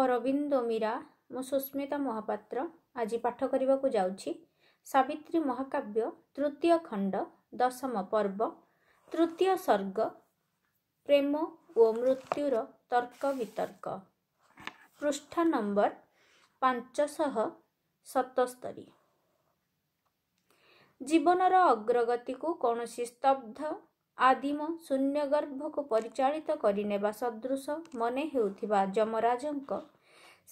ଅରବିନ୍ଦ ମୀରା ମୁଁ ସୁସ୍ମିତା ମହାପାତ୍ର ଆଜି ପାଠ କରିବାକୁ ଯାଉଛି ସାବିତ୍ରୀ ମହାକାବ୍ୟ ତୃତୀୟ ଖଣ୍ଡ ଦଶମ ପର୍ବ ତୃତୀୟ ସ୍ୱର୍ଗ ପ୍ରେମ ଓ ମୃତ୍ୟୁର ତର୍କ ବିତର୍କ ପୃଷ୍ଠା ନମ୍ବର ପାଞ୍ଚଶହ ସତସ୍ତରୀ ଜୀବନର ଅଗ୍ରଗତିକୁ କୌଣସି ସ୍ତବ୍ଧ ଆଦିମ ଶୂନ୍ୟଗର୍ଭକୁ ପରିଚାଳିତ କରିନେବା ସଦୃଶ ମନେ ହେଉଥିବା ଯମରାଜଙ୍କ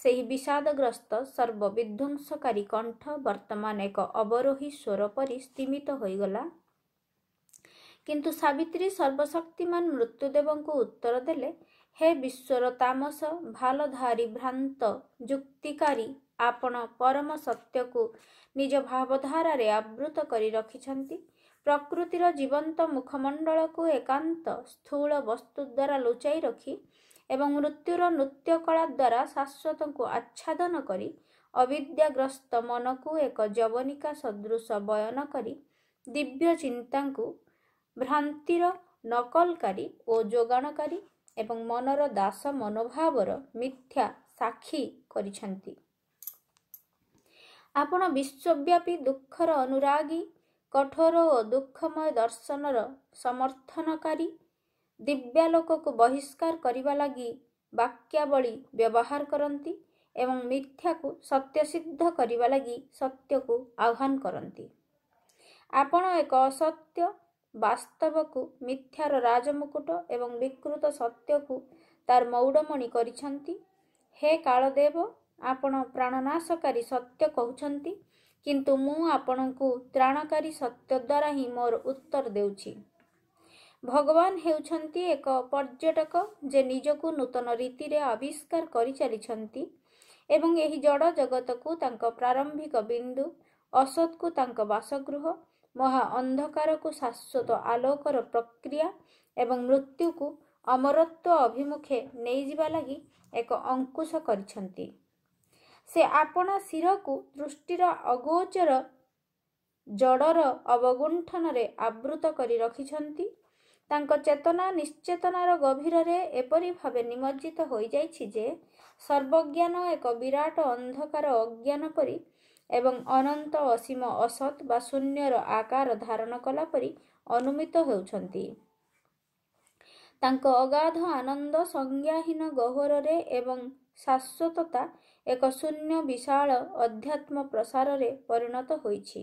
ସେହି ବିଷାଦଗ୍ରସ୍ତ ସର୍ବ ବିଧ୍ୱଂସକାରୀ କଣ୍ଠ ବର୍ତ୍ତମାନ ଏକ ଅବରୋହୀ ସ୍ୱର ପରି ସ୍ଥିମିତ ହୋଇଗଲା କିନ୍ତୁ ସାବିତ୍ରୀ ସର୍ବଶକ୍ତିମାନ ମୃତ୍ୟୁଦେବଙ୍କୁ ଉତ୍ତର ଦେଲେ ହେ ବିଶ୍ୱର ତାମସ ଭାଲଧାରୀ ଭ୍ରାନ୍ତ ଯୁକ୍ତିକାରୀ ଆପଣ ପରମ ସତ୍ୟକୁ ନିଜ ଭାବଧାରାରେ ଆବୃତ କରି ରଖିଛନ୍ତି ପ୍ରକୃତିର ଜୀବନ୍ତ ମୁଖମଣ୍ଡଳକୁ ଏକାନ୍ତ ସ୍ଥୂଳ ବସ୍ତୁ ଦ୍ୱାରା ଲୁଚାଇ ରଖି ଏବଂ ମୃତ୍ୟୁର ନୃତ୍ୟ କଳା ଦ୍ୱାରା ଶାଶ୍ୱତଙ୍କୁ ଆଚ୍ଛାଦନ କରି ଅବିଦ୍ୟାଗ୍ରସ୍ତ ମନକୁ ଏକ ଯବନିକା ସଦୃଶ ବୟନ କରି ଦିବ୍ୟ ଚିନ୍ତାଙ୍କୁ ଭ୍ରାନ୍ତିର ନକଲକାରୀ ଓ ଯୋଗାଣକାରୀ ଏବଂ ମନର ଦାସ ମନୋଭାବର ମିଥ୍ୟା ସାକ୍ଷୀ କରିଛନ୍ତି ଆପଣ ବିଶ୍ୱବ୍ୟାପୀ ଦୁଃଖର ଅନୁରାଗୀ କଠୋର ଓ ଦୁଃଖମୟ ଦର୍ଶନର ସମର୍ଥନକାରୀ ଦିବ୍ୟାଲୋକକୁ ବହିଷ୍କାର କରିବା ଲାଗି ବାକ୍ୟାବଳୀ ବ୍ୟବହାର କରନ୍ତି ଏବଂ ମିଥ୍ୟାକୁ ସତ୍ୟସିଦ୍ଧ କରିବା ଲାଗି ସତ୍ୟକୁ ଆହ୍ୱାନ କରନ୍ତି ଆପଣ ଏକ ଅସତ୍ୟ ବାସ୍ତବକୁ ମିଥ୍ୟାର ରାଜମୁକୁଟ ଏବଂ ବିକୃତ ସତ୍ୟକୁ ତାର ମୌଡ଼ମଣି କରିଛନ୍ତି ହେ କାଳଦେବ ଆପଣ ପ୍ରାଣନାଶକାରୀ ସତ୍ୟ କହୁଛନ୍ତି କିନ୍ତୁ ମୁଁ ଆପଣଙ୍କୁ ତ୍ରାଣକାରୀ ସତ୍ୟ ଦ୍ୱାରା ହିଁ ମୋର ଉତ୍ତର ଦେଉଛି ଭଗବାନ ହେଉଛନ୍ତି ଏକ ପର୍ଯ୍ୟଟକ ଯେ ନିଜକୁ ନୂତନ ରୀତିରେ ଆବିଷ୍କାର କରିଚାଲିଛନ୍ତି ଏବଂ ଏହି ଜଡ଼ ଜଗତକୁ ତାଙ୍କ ପ୍ରାରମ୍ଭିକ ବିନ୍ଦୁ ଅସତ୍କୁ ତାଙ୍କ ବାସଗୃହ ମହା ଅନ୍ଧକାରକୁ ଶାଶ୍ୱତ ଆଲୋକର ପ୍ରକ୍ରିୟା ଏବଂ ମୃତ୍ୟୁକୁ ଅମରତ୍ୱ ଅଭିମୁଖେ ନେଇଯିବା ଲାଗି ଏକ ଅଙ୍କୁଶ କରିଛନ୍ତି ସେ ଆପଣ ଶିରକୁ ଦୃଷ୍ଟିର ଅଗୋଚର ଜଡ଼ର ଅବଗୁଣ୍ଠନରେ ଆବୃତ କରି ରଖିଛନ୍ତି ତାଙ୍କ ଚେତନା ନିଶ୍ଚେତନାର ଗଭୀରରେ ଏପରି ଭାବେ ନିମଜ୍ଜିତ ହୋଇଯାଇଛି ଯେ ସର୍ବଜ୍ଞାନ ଏକ ବିରାଟ ଅନ୍ଧକାର ଅଜ୍ଞାନ ପରି ଏବଂ ଅନନ୍ତ ଅସୀମ ଅସତ୍ ବା ଶୂନ୍ୟର ଆକାର ଧାରଣ କଲା ପରି ଅନୁମିତ ହେଉଛନ୍ତି ତାଙ୍କ ଅଗାଧ ଆନନ୍ଦ ସଂଜ୍ଞାହୀନ ଗହ୍ୱରରେ ଏବଂ ଶାଶ୍ୱତତା ଏକ ଶୂନ୍ୟ ବିଶାଳ ଅଧ୍ୟାତ୍ମ ପ୍ରସାରରେ ପରିଣତ ହୋଇଛି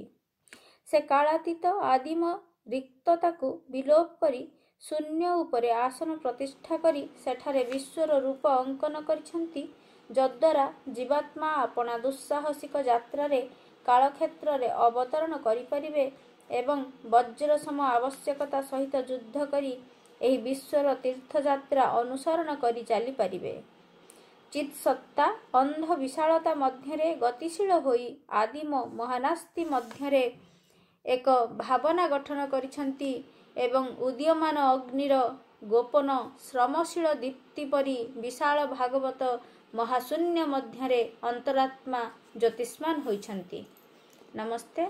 ସେ କାଳାତୀତ ଆଦିମ ରିକ୍ତତାକୁ ବିଲୋପ କରି ଶୂନ୍ୟ ଉପରେ ଆସନ ପ୍ରତିଷ୍ଠା କରି ସେଠାରେ ବିଶ୍ୱର ରୂପ ଅଙ୍କନ କରିଛନ୍ତି ଯଦ୍ୱାରା ଜୀବାତ୍ମା ଆପଣା ଦୁଃସାହସିକ ଯାତ୍ରାରେ କାଳକ୍ଷେତ୍ରରେ ଅବତରଣ କରିପାରିବେ ଏବଂ ବଜ୍ରସମ ଆବଶ୍ୟକତା ସହିତ ଯୁଦ୍ଧ କରି ଏହି ବିଶ୍ୱର ତୀର୍ଥଯାତ୍ରା ଅନୁସରଣ କରି ଚାଲିପାରିବେ ଚିତ୍ସତ୍ତା ଅନ୍ଧ ବିଶାଳତା ମଧ୍ୟରେ ଗତିଶୀଳ ହୋଇ ଆଦିମ ମହାନାସ୍ତି ମଧ୍ୟରେ ଏକ ଭାବନା ଗଠନ କରିଛନ୍ତି ଏବଂ ଉଦୀୟମାନ ଅଗ୍ନିର ଗୋପନ ଶ୍ରମଶୀଳ ଦୀପ୍ତି ପରି ବିଶାଳ ଭାଗବତ ମହାଶୂନ୍ୟ ମଧ୍ୟରେ ଅନ୍ତରାତ୍ମା ଜ୍ୟୋତିଷ୍ମାନ ହୋଇଛନ୍ତି ନମସ୍ତେ